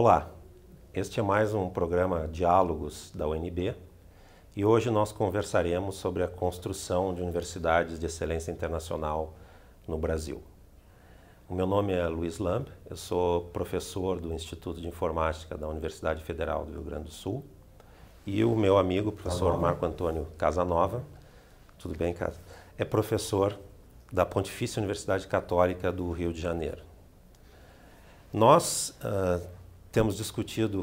Olá, este é mais um programa Diálogos da UNB e hoje nós conversaremos sobre a construção de universidades de excelência internacional no Brasil. O meu nome é Luiz Lamb, eu sou professor do Instituto de Informática da Universidade Federal do Rio Grande do Sul e o meu amigo, professor Olá. Marco Antônio Casanova, tudo bem, Casa? É professor da Pontifícia Universidade Católica do Rio de Janeiro. Nós uh, temos discutido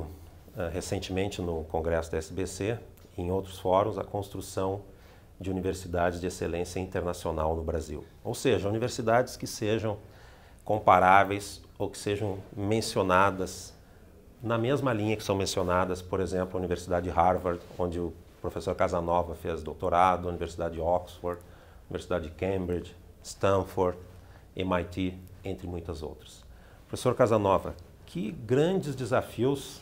uh, recentemente no Congresso da SBC, e em outros fóruns, a construção de universidades de excelência internacional no Brasil. Ou seja, universidades que sejam comparáveis ou que sejam mencionadas na mesma linha que são mencionadas, por exemplo, a Universidade de Harvard, onde o professor Casanova fez doutorado, a Universidade de Oxford, a Universidade de Cambridge, Stanford, MIT, entre muitas outras. Professor Casanova, que grandes desafios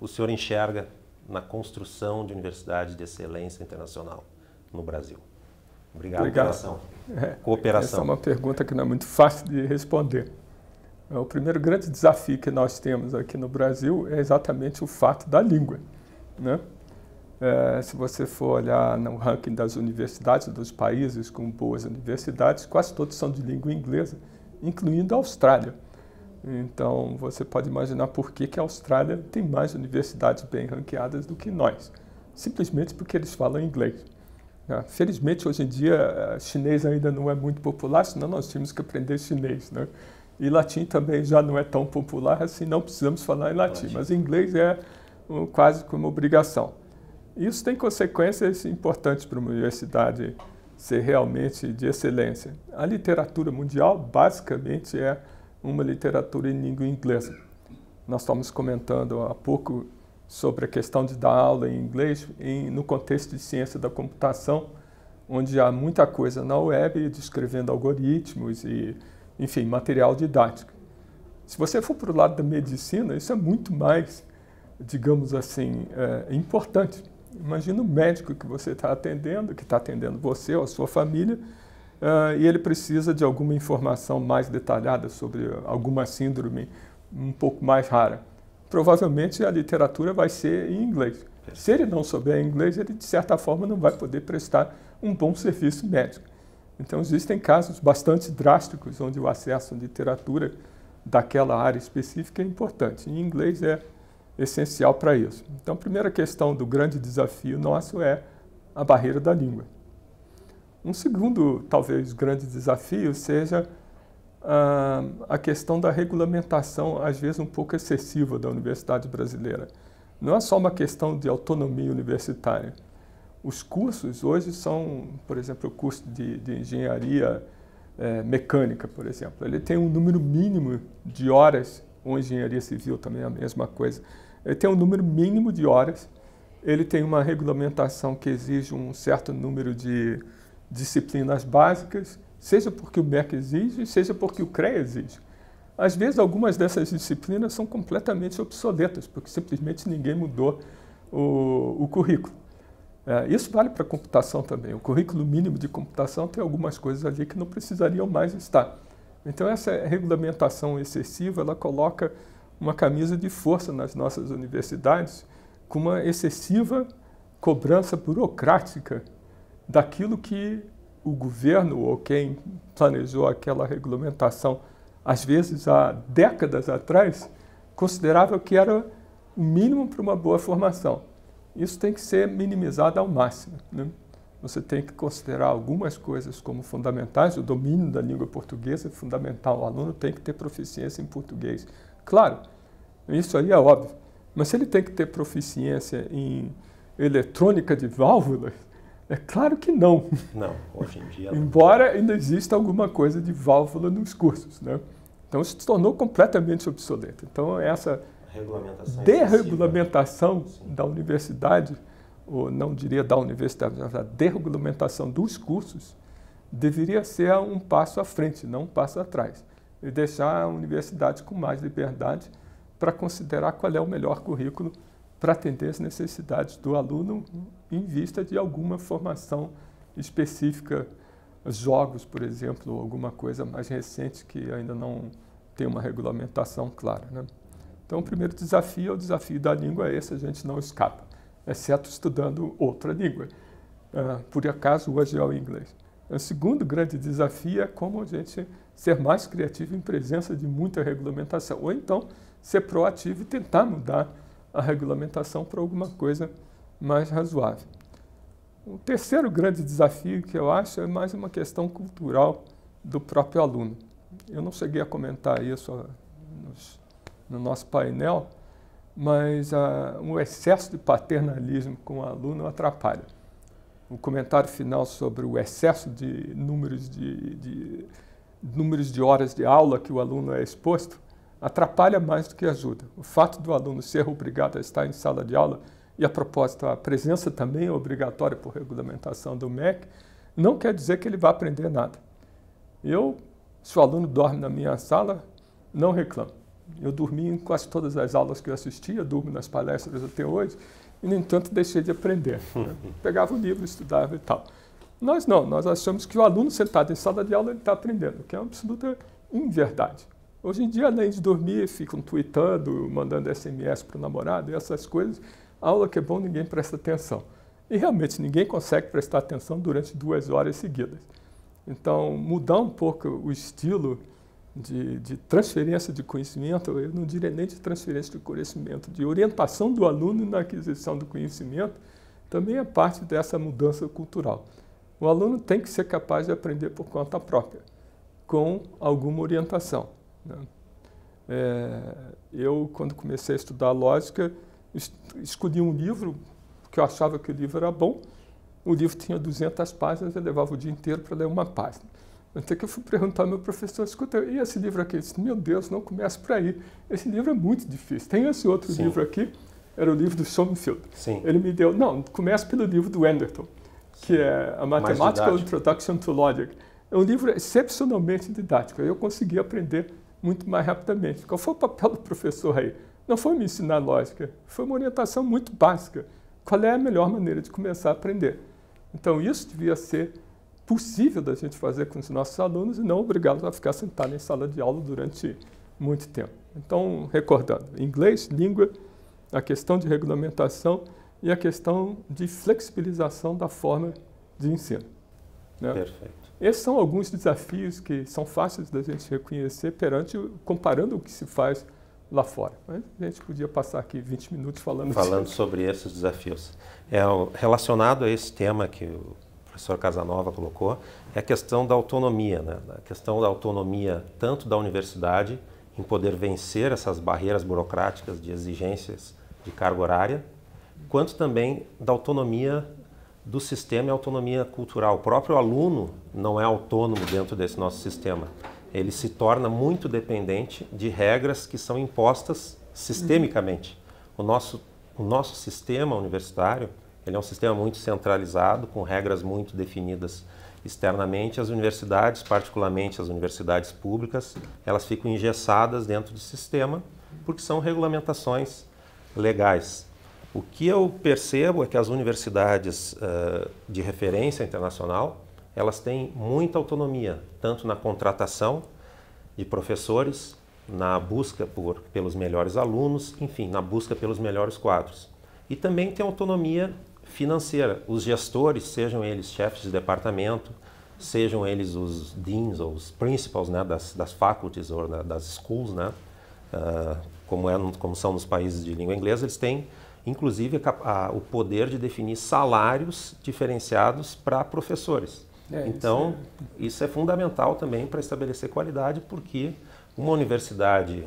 o senhor enxerga na construção de universidades de excelência internacional no Brasil? Obrigado Obrigado. pela é, cooperação. Essa é uma pergunta que não é muito fácil de responder. É, o primeiro grande desafio que nós temos aqui no Brasil é exatamente o fato da língua. Né? É, se você for olhar no ranking das universidades, dos países com boas universidades, quase todos são de língua inglesa, incluindo a Austrália. Então, você pode imaginar por que, que a Austrália tem mais universidades bem ranqueadas do que nós. Simplesmente porque eles falam inglês. Ah, felizmente, hoje em dia, ah, chinês ainda não é muito popular, senão nós tínhamos que aprender chinês. Né? E latim também já não é tão popular, assim não precisamos falar em latim. Mas inglês é quase como obrigação. Isso tem consequências importantes para uma universidade ser realmente de excelência. A literatura mundial basicamente é uma literatura em língua inglesa. Nós estamos comentando há pouco sobre a questão de dar aula em inglês em, no contexto de ciência da computação, onde há muita coisa na web descrevendo algoritmos e, enfim, material didático. Se você for para o lado da medicina, isso é muito mais, digamos assim, é, importante. Imagina o médico que você está atendendo, que está atendendo você ou a sua família, uh, e ele precisa de alguma informação mais detalhada sobre alguma síndrome um pouco mais rara. Provavelmente a literatura vai ser em inglês. Se ele não souber inglês, ele de certa forma não vai poder prestar um bom serviço médico. Então existem casos bastante drásticos onde o acesso à literatura daquela área específica é importante. Em inglês é essencial para isso. Então, a primeira questão do grande desafio nosso é a barreira da língua. Um segundo, talvez, grande desafio seja a, ah, a questão da regulamentação, às vezes um pouco excessiva, da universidade brasileira. Não é só uma questão de autonomia universitária. Os cursos hoje são, por exemplo, o curso de, de engenharia é, mecânica, por exemplo. Ele tem um número mínimo de horas, ou engenharia civil também é a mesma coisa. Ele tem um número mínimo de horas, ele tem uma regulamentação que exige um certo número de disciplinas básicas, seja porque o BEC exige, seja porque o CREA exige. Às vezes, algumas dessas disciplinas são completamente obsoletas, porque simplesmente ninguém mudou o, o currículo. É, isso vale para computação também. O currículo mínimo de computação tem algumas coisas ali que não precisariam mais estar. Então, essa regulamentação excessiva, ela coloca uma camisa de força nas nossas universidades com uma excessiva cobrança burocrática daquilo que o governo ou quem planejou aquela regulamentação, às vezes há décadas atrás, considerava que era o mínimo para uma boa formação. Isso tem que ser minimizado ao máximo. Né? Você tem que considerar algumas coisas como fundamentais. O domínio da língua portuguesa é fundamental. O aluno tem que ter proficiência em português. Claro, isso aí é óbvio. Mas se ele tem que ter proficiência em eletrônica de válvulas, é claro que não. Não, hoje em dia. Não. Embora ainda exista alguma coisa de válvula nos cursos, né? Então isso se tornou completamente obsoleto. Então essa desregulamentação é da universidade, ou não diria da universidade, mas a desregulamentação dos cursos deveria ser um passo à frente, não um passo atrás, e deixar a universidade com mais liberdade para considerar qual é o melhor currículo para atender as necessidades do aluno em vista de alguma formação específica, jogos, por exemplo, alguma coisa mais recente que ainda não tem uma regulamentação clara. Né? Então, o primeiro desafio é o desafio da língua, é esse a gente não escapa, exceto estudando outra língua. Uh, por acaso, hoje é o inglês. O segundo grande desafio é como a gente ser mais criativo em presença de muita regulamentação, ou então ser proativo e tentar mudar a regulamentação para alguma coisa mais razoável. O terceiro grande desafio que eu acho é mais uma questão cultural do próprio aluno. Eu não cheguei a comentar isso ah, no nosso painel, mas ah, o excesso de paternalismo com o aluno atrapalha. O comentário final sobre o excesso de números de, de, números de horas de aula que o aluno é exposto atrapalha mais do que ajuda. O fato do aluno ser obrigado a estar em sala de aula e a propósito, a presença também é obrigatória por regulamentação do MEC, não quer dizer que ele vá aprender nada. Eu, se o aluno dorme na minha sala, não reclamo. Eu dormi em quase todas as aulas que eu assistia, durmo nas palestras até hoje, e, no entanto, deixei de aprender. Né? Pegava o livro, estudava e tal. Nós não, nós achamos que o aluno sentado em sala de aula está aprendendo, o que é uma absoluta inverdade. Hoje em dia, além de dormir, ficam tweetando, mandando SMS para o namorado, essas coisas, aula que é bom, ninguém presta atenção. E realmente ninguém consegue prestar atenção durante duas horas seguidas. Então, mudar um pouco o estilo de, de, transferência de conhecimento, eu não diria nem de transferência de conhecimento, de orientação do aluno na aquisição do conhecimento, também é parte dessa mudança cultural. O aluno tem que ser capaz de aprender por conta própria, com alguma orientação. Né? É, eu, quando comecei a estudar lógica, escolhi um livro, que eu achava que o livro era bom. O livro tinha 200 páginas, eu levava o dia inteiro para ler uma página. Até que eu fui perguntar ao meu professor, escuta, e esse livro aqui? Ele disse, meu Deus, não comece por aí. Esse livro é muito difícil. Tem esse outro Sim. livro aqui, era o livro do Schoenfield. Sim. Ele me deu, não, comece pelo livro do Enderton, que é a Mathematical Introduction to Logic. É um livro excepcionalmente didático. Eu consegui aprender muito mais rapidamente. Qual foi o papel do professor aí? não foi me ensinar lógica, foi uma orientação muito básica. Qual é a melhor maneira de começar a aprender? Então, isso devia ser possível da gente fazer com os nossos alunos e não obrigá-los a ficar sentados em sala de aula durante muito tempo. Então, recordando, inglês, língua, a questão de regulamentação e a questão de flexibilização da forma de ensino. Né? Perfeito. Esses são alguns desafios que são fáceis da gente reconhecer perante, comparando o que se faz lá fora. Mas a gente podia passar aqui 20 minutos falando Falando sobre esses desafios. É, relacionado a esse tema que o professor Casanova colocou, é a questão da autonomia, né? a questão da autonomia tanto da universidade em poder vencer essas barreiras burocráticas de exigências de carga horária, quanto também da autonomia do sistema e autonomia cultural. O próprio aluno não é autônomo dentro desse nosso sistema ele se torna muito dependente de regras que são impostas sistemicamente. O, nosso, o nosso sistema universitário ele é um sistema muito centralizado, com regras muito definidas externamente. As universidades, particularmente as universidades públicas, elas ficam engessadas dentro do sistema porque são regulamentações legais. O que eu percebo é que as universidades uh, de referência internacional elas têm muita autonomia, tanto na contratação de professores, na busca por, pelos melhores alunos, enfim, na busca pelos melhores quadros. E também tem autonomia financeira. Os gestores, sejam eles chefes de departamento, sejam eles os deans ou os principals né, das, das faculties ou da, né, das schools, né, uh, como, é, como são nos países de língua inglesa, eles têm inclusive a, a, o poder de definir salários diferenciados para professores. É, então, isso é... isso é fundamental também para estabelecer qualidade, porque uma universidade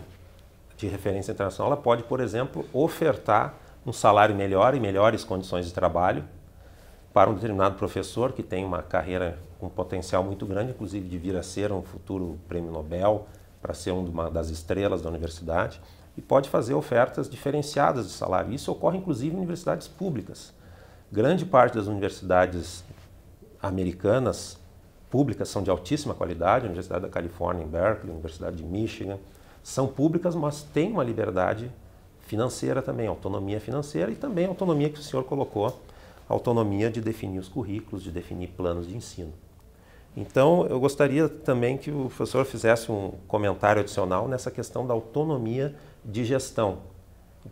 de referência internacional ela pode, por exemplo, ofertar um salário melhor e melhores condições de trabalho para um determinado professor que tem uma carreira com um potencial muito grande, inclusive de vir a ser um futuro prêmio Nobel, para ser uma das estrelas da universidade, e pode fazer ofertas diferenciadas de salário. Isso ocorre inclusive em universidades públicas. Grande parte das universidades americanas públicas são de altíssima qualidade, Universidade da Califórnia em Berkeley, Universidade de Michigan, são públicas, mas têm uma liberdade financeira também, autonomia financeira e também autonomia que o senhor colocou, autonomia de definir os currículos, de definir planos de ensino. Então, eu gostaria também que o professor fizesse um comentário adicional nessa questão da autonomia de gestão,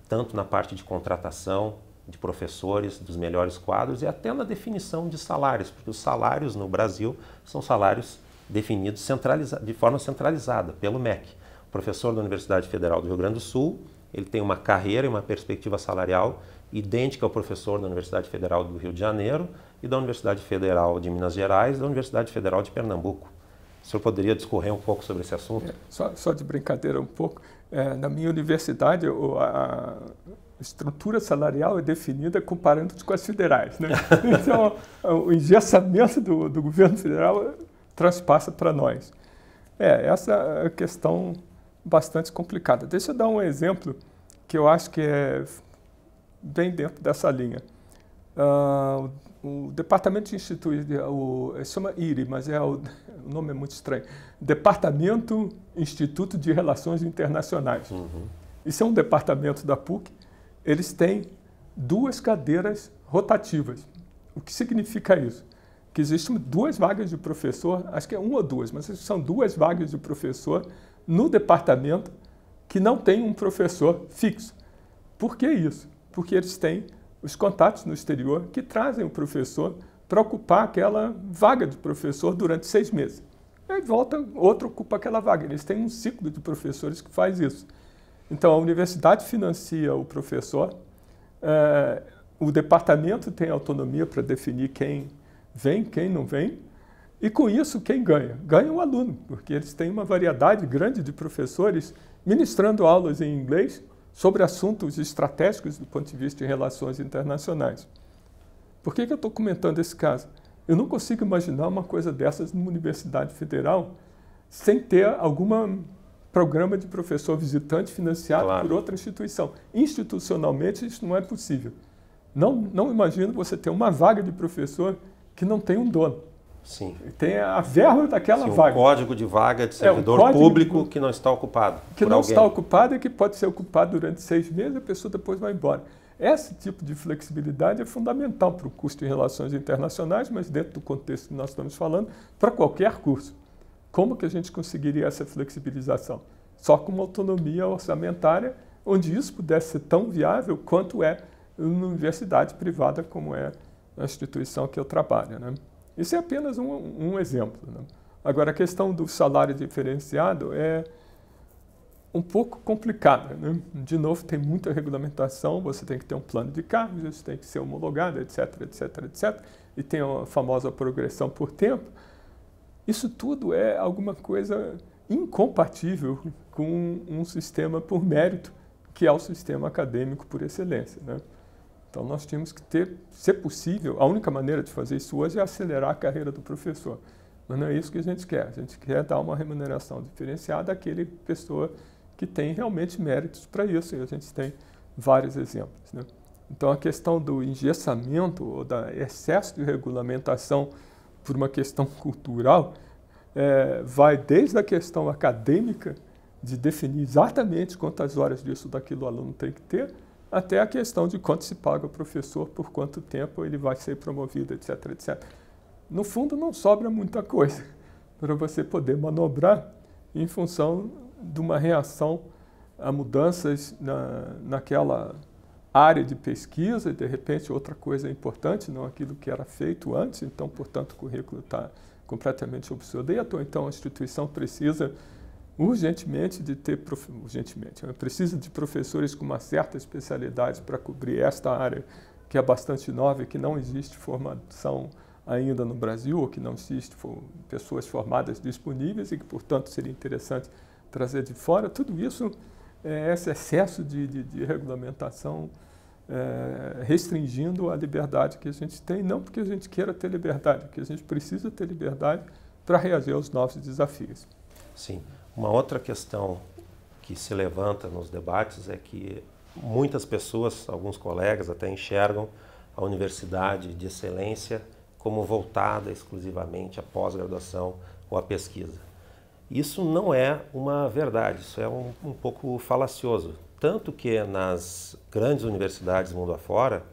tanto na parte de contratação, de professores, dos melhores quadros e até na definição de salários, porque os salários no Brasil são salários definidos de forma centralizada pelo MEC. O professor da Universidade Federal do Rio Grande do Sul, ele tem uma carreira e uma perspectiva salarial idêntica ao professor da Universidade Federal do Rio de Janeiro e da Universidade Federal de Minas Gerais e da Universidade Federal de Pernambuco. O senhor poderia discorrer um pouco sobre esse assunto? É, só, só, de brincadeira um pouco. É, na minha universidade, o, a, estrutura salarial é definida comparando-se com as federais. Né? Então, o engessamento do, do governo federal transpassa para nós. É, essa é a questão bastante complicada. Deixa eu dar um exemplo que eu acho que é bem dentro dessa linha. Uh, o, Departamento de Instituições, o, é, chama IRI, mas é o, o, nome é muito estranho. Departamento Instituto de Relações Internacionais. Uhum. Isso é um departamento da PUC eles têm duas cadeiras rotativas. O que significa isso? Que existem duas vagas de professor, acho que é uma ou duas, mas são duas vagas de professor no departamento que não tem um professor fixo. Por que isso? Porque eles têm os contatos no exterior que trazem o professor para ocupar aquela vaga de professor durante seis meses. Aí volta, outro ocupa aquela vaga. Eles têm um ciclo de professores que faz isso. Então, a universidade financia o professor, é, o departamento tem autonomia para definir quem vem, quem não vem, e com isso, quem ganha? Ganha o aluno, porque eles têm uma variedade grande de professores ministrando aulas em inglês sobre assuntos estratégicos do ponto de vista de relações internacionais. Por que, que eu estou comentando esse caso? Eu não consigo imaginar uma coisa dessas numa universidade federal sem ter alguma programa de professor visitante financiado claro. por outra instituição. Institucionalmente, isso não é possível. Não, não imagino você ter uma vaga de professor que não tem um dono. Sim. Tem a verba daquela Sim, um vaga. Um código de vaga de servidor é, um público de... que não está ocupado. Que não alguém. está ocupado e que pode ser ocupado durante seis meses, a pessoa depois vai embora. Esse tipo de flexibilidade é fundamental para o curso de Relações Internacionais, mas dentro do contexto que nós estamos falando, para qualquer curso. Como que a gente conseguiria essa flexibilização? Só com uma autonomia orçamentária, onde isso pudesse ser tão viável quanto é uma universidade privada como é a instituição que eu trabalho. Né? Isso é apenas um, um exemplo. Né? Agora, a questão do salário diferenciado é um pouco complicada. Né? De novo, tem muita regulamentação, você tem que ter um plano de cargos, isso tem que ser homologado, etc, etc, etc. E tem a famosa progressão por tempo. Isso tudo é alguma coisa incompatível com um sistema por mérito, que é o sistema acadêmico por excelência. Né? Então nós tínhamos que ter, se possível, a única maneira de fazer isso hoje é acelerar a carreira do professor. Mas não é isso que a gente quer. A gente quer dar uma remuneração diferenciada àquele pessoa que tem realmente méritos para isso. E a gente tem vários exemplos. Né? Então a questão do engessamento ou do excesso de regulamentação por uma questão cultural, é, vai desde a questão acadêmica, de definir exatamente quantas horas disso daquilo o aluno tem que ter, até a questão de quanto se paga o professor, por quanto tempo ele vai ser promovido, etc, etc. No fundo, não sobra muita coisa para você poder manobrar em função de uma reação a mudanças na, naquela área de pesquisa, de repente outra coisa importante, não aquilo que era feito antes, então, portanto, o currículo está completamente obsoleto, ou então a instituição precisa urgentemente de ter urgentemente né, precisa de professores com uma certa especialidade para cobrir esta área que é bastante nova e que não existe formação ainda no Brasil ou que não existe pessoas formadas disponíveis e que portanto seria interessante trazer de fora tudo isso é esse excesso de, de, de regulamentação é, restringindo a liberdade que a gente tem, não porque a gente queira ter liberdade, porque a gente precisa ter liberdade para reagir aos novos desafios. Sim. Uma outra questão que se levanta nos debates é que muitas pessoas, alguns colegas até enxergam a universidade de excelência como voltada exclusivamente à pós-graduação ou à pesquisa. Isso não é uma verdade, isso é um, um pouco falacioso. Tanto que é nas grandes universidades do mundo afora,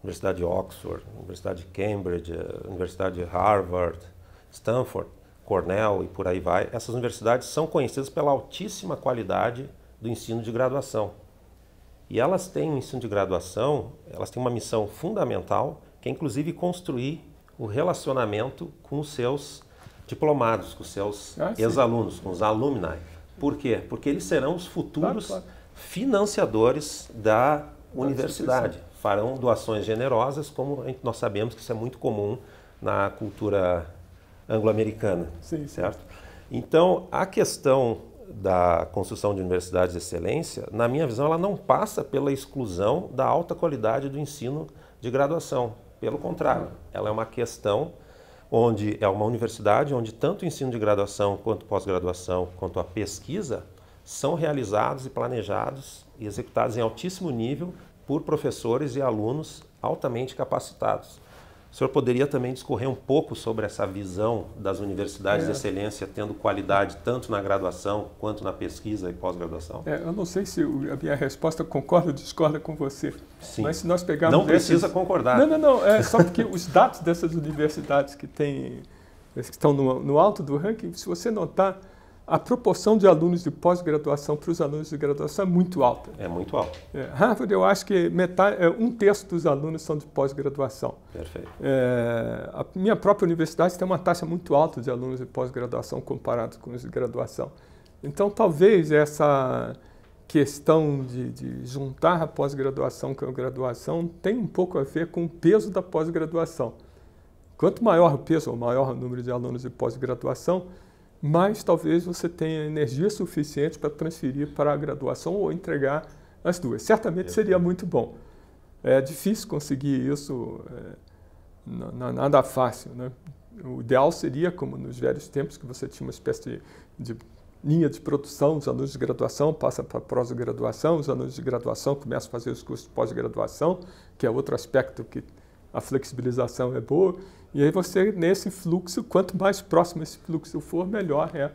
Universidade de Oxford, Universidade de Cambridge, Universidade de Harvard, Stanford, Cornell e por aí vai, essas universidades são conhecidas pela altíssima qualidade do ensino de graduação. E elas têm o um ensino de graduação, elas têm uma missão fundamental, que é inclusive construir o relacionamento com os seus diplomados, com os seus ah, ex-alunos, com os alumni. Por quê? Porque eles serão os futuros claro, claro financiadores da universidade. Farão doações generosas, como nós sabemos que isso é muito comum na cultura anglo-americana, Sim, certo? Então, a questão da construção de universidades de excelência, na minha visão, ela não passa pela exclusão da alta qualidade do ensino de graduação. Pelo contrário, ela é uma questão onde é uma universidade onde tanto o ensino de graduação, quanto pós-graduação, quanto a pesquisa são realizados e planejados e executados em altíssimo nível por professores e alunos altamente capacitados. O senhor poderia também discorrer um pouco sobre essa visão das universidades é. de excelência tendo qualidade tanto na graduação quanto na pesquisa e pós-graduação? É, eu não sei se a minha resposta concorda ou discorda com você. Sim. Mas se nós pegarmos. Não precisa esses... concordar. Não, não, não. É só porque os dados dessas universidades que, têm, que estão no, no alto do ranking, se você notar, a proporção de alunos de pós-graduação para os alunos de graduação é muito alta. É muito alta. É, Harvard, eu acho que metade, é, um terço dos alunos são de pós-graduação. Perfeito. É, a minha própria universidade tem uma taxa muito alta de alunos de pós-graduação comparado com os de graduação. Então, talvez essa questão de, de juntar a pós-graduação com a graduação tem um pouco a ver com o peso da pós-graduação. Quanto maior o peso, ou maior o número de alunos de pós-graduação, mas talvez você tenha energia suficiente para transferir para a graduação ou entregar as duas. Certamente seria muito bom. É difícil conseguir isso, é, nada fácil. Né? O ideal seria, como nos velhos tempos, que você tinha uma espécie de, de linha de produção, os alunos de graduação passam para pós-graduação, os alunos de graduação começam a fazer os cursos de pós-graduação, que é outro aspecto que a flexibilização é boa. E aí você, nesse fluxo, quanto mais próximo esse fluxo for, melhor é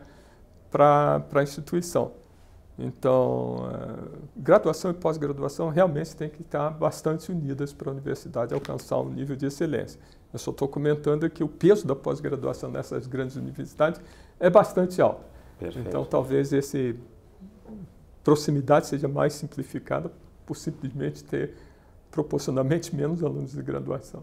para a instituição. Então, eh, graduação e pós-graduação realmente têm que estar bastante unidas para a universidade alcançar um nível de excelência. Eu só estou comentando que o peso da pós-graduação nessas grandes universidades é bastante alto. Perfeito. Então, talvez essa proximidade seja mais simplificada por simplesmente ter proporcionalmente menos alunos de graduação.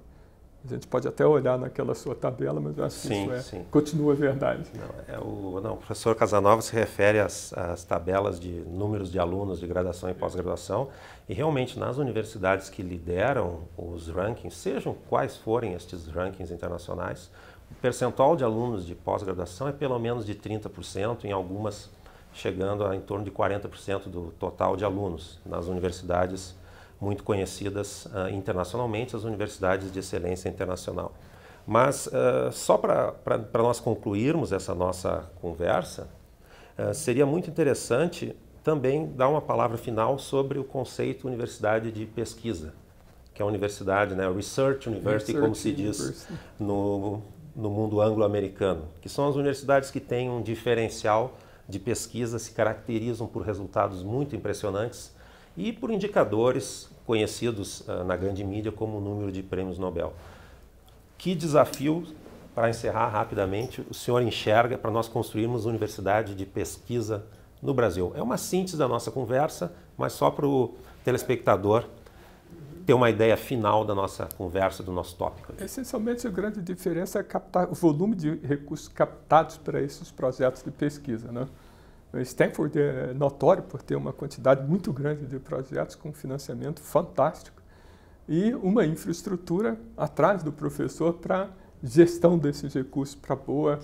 A gente pode até olhar naquela sua tabela, mas eu acho que isso é, sim. continua verdade. Não, é o, não, o professor Casanova se refere às, às tabelas de números de alunos de graduação e pós-graduação, e realmente nas universidades que lideram os rankings, sejam quais forem estes rankings internacionais, o percentual de alunos de pós-graduação é pelo menos de 30%, em algumas chegando a em torno de 40% do total de alunos nas universidades muito conhecidas uh, internacionalmente, as universidades de excelência internacional. Mas uh, só para nós concluirmos essa nossa conversa, uh, seria muito interessante também dar uma palavra final sobre o conceito universidade de pesquisa, que é a universidade, né, Research University, Research como se diz no, no mundo anglo-americano, que são as universidades que têm um diferencial de pesquisa, se caracterizam por resultados muito impressionantes, e por indicadores conhecidos uh, na grande mídia como o número de prêmios Nobel. Que desafio, para encerrar rapidamente, o senhor enxerga para nós construirmos universidade de pesquisa no Brasil? É uma síntese da nossa conversa, mas só para o telespectador ter uma ideia final da nossa conversa, do nosso tópico. Essencialmente, a grande diferença é captar, o volume de recursos captados para esses projetos de pesquisa. Né? Stanford é notório por ter uma quantidade muito grande de projetos com financiamento fantástico e uma infraestrutura atrás do professor para gestão desses recursos, para boa,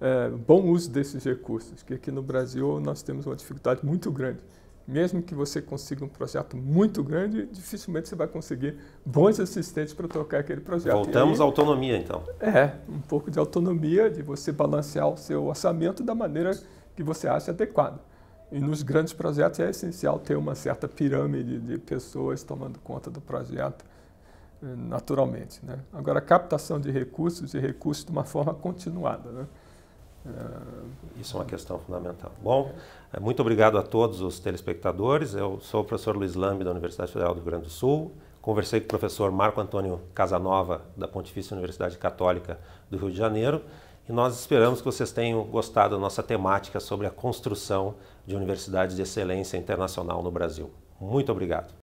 é, bom uso desses recursos, que aqui no Brasil nós temos uma dificuldade muito grande. Mesmo que você consiga um projeto muito grande, dificilmente você vai conseguir bons assistentes para tocar aquele projeto. Voltamos aí, à autonomia, então. É, um pouco de autonomia, de você balancear o seu orçamento da maneira que você ache adequado E nos grandes projetos é essencial ter uma certa pirâmide de pessoas tomando conta do projeto eh, naturalmente. Né? Agora, captação de recursos e recursos de uma forma continuada. Né? É... Isso é uma questão fundamental. Bom, é. muito obrigado a todos os telespectadores. Eu sou o professor Luiz Lambe, da Universidade Federal do Rio Grande do Sul. Conversei com o professor Marco Antônio Casanova, da Pontifícia Universidade Católica do Rio de Janeiro. E nós esperamos que vocês tenham gostado da nossa temática sobre a construção de universidades de excelência internacional no Brasil. Muito obrigado.